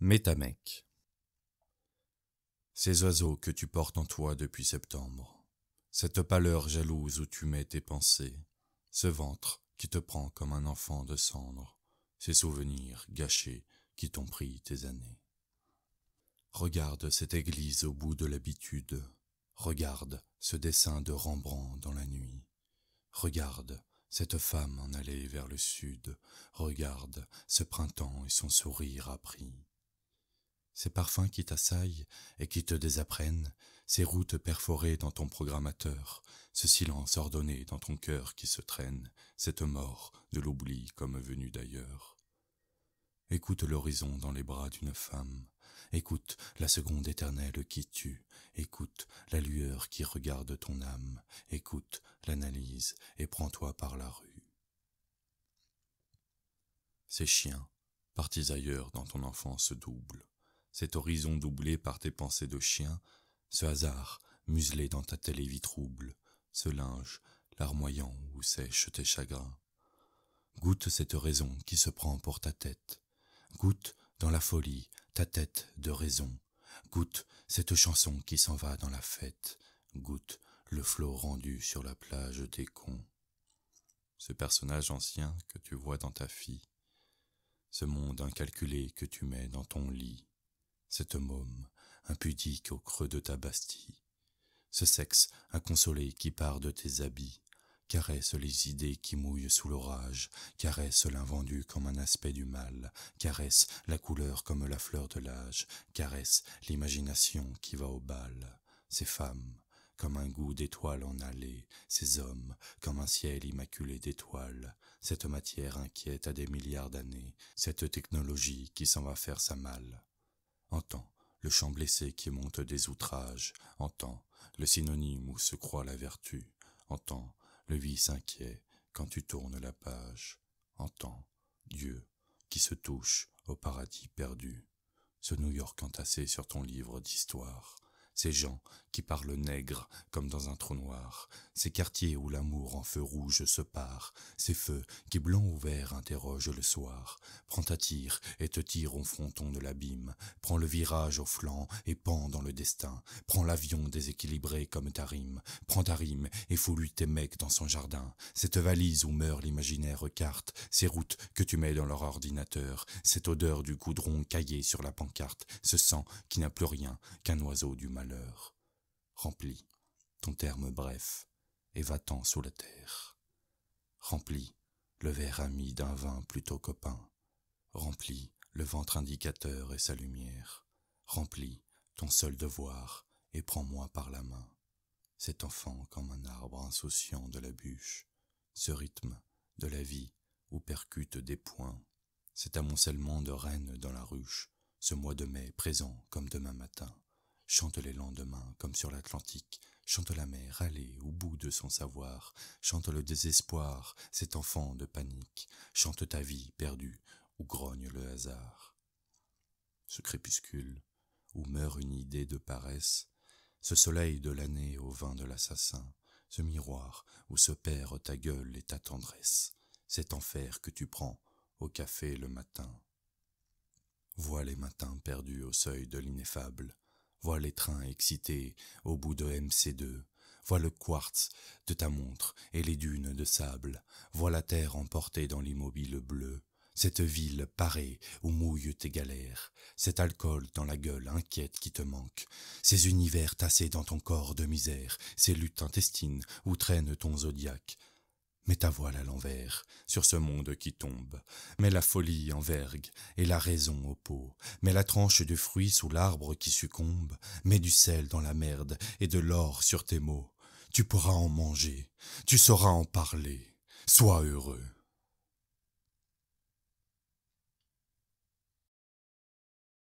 Métamec. Ces oiseaux que tu portes en toi depuis septembre, cette pâleur jalouse où tu mets tes pensées, ce ventre qui te prend comme un enfant de cendre, ces souvenirs gâchés qui t'ont pris tes années. Regarde cette église au bout de l'habitude, regarde ce dessin de Rembrandt dans la nuit, regarde cette femme en allée vers le sud, regarde ce printemps et son sourire appris ces parfums qui t'assaillent et qui te désapprennent, ces routes perforées dans ton programmateur, ce silence ordonné dans ton cœur qui se traîne, cette mort de l'oubli comme venue d'ailleurs. Écoute l'horizon dans les bras d'une femme, écoute la seconde éternelle qui tue, écoute la lueur qui regarde ton âme, écoute l'analyse et prends-toi par la rue. Ces chiens, partis ailleurs dans ton enfance double, cet horizon doublé par tes pensées de chien, ce hasard muselé dans ta télévie trouble, ce linge larmoyant où sèche tes chagrins. Goûte cette raison qui se prend pour ta tête, goûte dans la folie ta tête de raison, goûte cette chanson qui s'en va dans la fête, goûte le flot rendu sur la plage des cons. Ce personnage ancien que tu vois dans ta fille, ce monde incalculé que tu mets dans ton lit, cette môme, impudique au creux de ta bastille. Ce sexe inconsolé qui part de tes habits, caresse les idées qui mouillent sous l'orage, caresse l'invendu comme un aspect du mal, caresse la couleur comme la fleur de l'âge, caresse l'imagination qui va au bal. Ces femmes, comme un goût d'étoiles en allée, ces hommes, comme un ciel immaculé d'étoiles, cette matière inquiète à des milliards d'années, cette technologie qui s'en va faire sa malle. Entends le chant blessé qui monte des outrages, entends le synonyme où se croit la vertu, entends le vice inquiet quand tu tournes la page, entends Dieu qui se touche au paradis perdu, ce New York entassé sur ton livre d'histoire, ces gens qui parlent nègre comme dans un trou noir, ces quartiers où l'amour en feu rouge se part, ces feux qui blanc ou vert interrogent le soir. Prends ta tire et te tire au fronton de l'abîme, prends le virage au flanc et pend dans le destin, prends l'avion déséquilibré comme ta rime, prends ta rime et fous-lui tes mecs dans son jardin, cette valise où meurt l'imaginaire carte, ces routes que tu mets dans leur ordinateur, cette odeur du goudron caillé sur la pancarte, ce sang qui n'a plus rien qu'un oiseau du mal Remplis, ton terme bref, et va-t'en sous la terre. Remplis, le verre ami d'un vin plutôt copain. Remplis, le ventre indicateur et sa lumière. Remplis, ton seul devoir, et prends-moi par la main. Cet enfant comme un arbre insouciant de la bûche, ce rythme de la vie où percute des points, cet amoncellement de reines dans la ruche, ce mois de mai présent comme demain matin chante les lendemains comme sur l'Atlantique, chante la mer allée au bout de son savoir, chante le désespoir, cet enfant de panique, chante ta vie perdue où grogne le hasard. Ce crépuscule, où meurt une idée de paresse, ce soleil de l'année au vin de l'assassin, ce miroir où se perd ta gueule et ta tendresse, cet enfer que tu prends au café le matin. Vois les matins perdus au seuil de l'ineffable, Vois les trains excités au bout de MC2. Vois le quartz de ta montre et les dunes de sable. Vois la terre emportée dans l'immobile bleu. Cette ville parée où mouillent tes galères. Cet alcool dans la gueule inquiète qui te manque. Ces univers tassés dans ton corps de misère. Ces luttes intestines où traîne ton zodiaque. Mets ta voile à l'envers, sur ce monde qui tombe. Mets la folie en vergue, et la raison au pot. Mets la tranche de fruit sous l'arbre qui succombe. Mets du sel dans la merde, et de l'or sur tes mots. Tu pourras en manger, tu sauras en parler. Sois heureux.